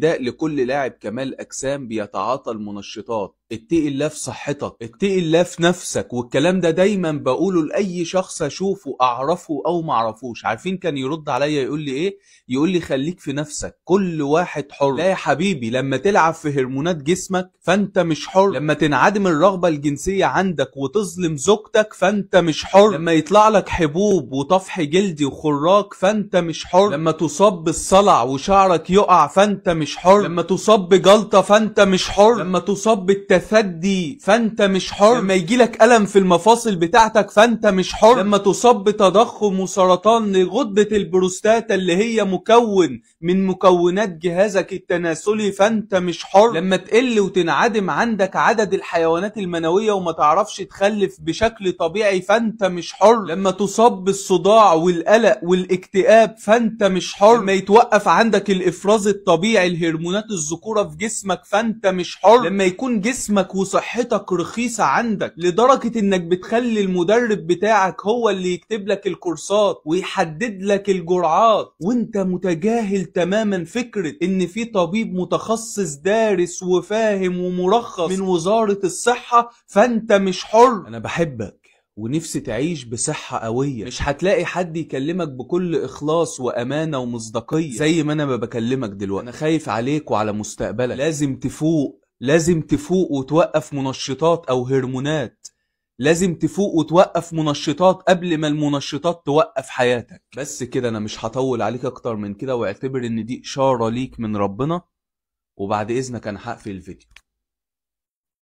ده لكل لاعب كمال اجسام بيتعاطى المنشطات اتقي الله في صحتك اتقي الله في نفسك والكلام ده دايما بقوله لاي شخص اشوفه اعرفه او ما اعرفوش عارفين كان يرد عليا يقول لي ايه يقول لي خليك في نفسك كل واحد حر لا يا حبيبي لما تلعب في هرمونات جسمك فانت مش حر لما تنعدم الرغبه الجنسيه عندك وتظلم زوجتك فانت مش حر لما يطلع لك حبوب وطفح جلدي وخراج فانت مش حر لما تصاب بالصلع وشعرك يقع فانت مش مش حر لما تصاب بجلطه فانت مش حر لما تصاب بالتثدي فانت مش حر لما يجيلك الم في المفاصل بتاعتك فانت مش حر لما تصاب بتضخم وسرطان لغدة البروستاتا اللي هي مكون من مكونات جهازك التناسلي فانت مش حر لما تقل وتنعدم عندك عدد الحيوانات المنوية وما تعرفش تخلف بشكل طبيعي فانت مش حر لما تصاب بالصداع والقلق والاكتئاب فانت مش حر لما يتوقف عندك الافراز الطبيعي الهرمونات هرمونات الذكورة في جسمك فانت مش حر لما يكون جسمك وصحتك رخيصة عندك لدرجة انك بتخلي المدرب بتاعك هو اللي يكتب لك الكورسات ويحدد لك الجرعات وانت متجاهل تماما فكرة ان في طبيب متخصص دارس وفاهم ومرخص من وزارة الصحة فانت مش حر انا بحبك ونفسي تعيش بصحة قوية مش هتلاقي حد يكلمك بكل إخلاص وأمانة ومصداقية زي ما أنا ما بكلمك دلوقتي أنا خايف عليك وعلى مستقبلك لازم تفوق لازم تفوق وتوقف منشطات أو هرمونات لازم تفوق وتوقف منشطات قبل ما المنشطات توقف حياتك بس كده أنا مش هطول عليك أكتر من كده واعتبر إن دي إشارة ليك من ربنا وبعد إذنك أنا هقفل الفيديو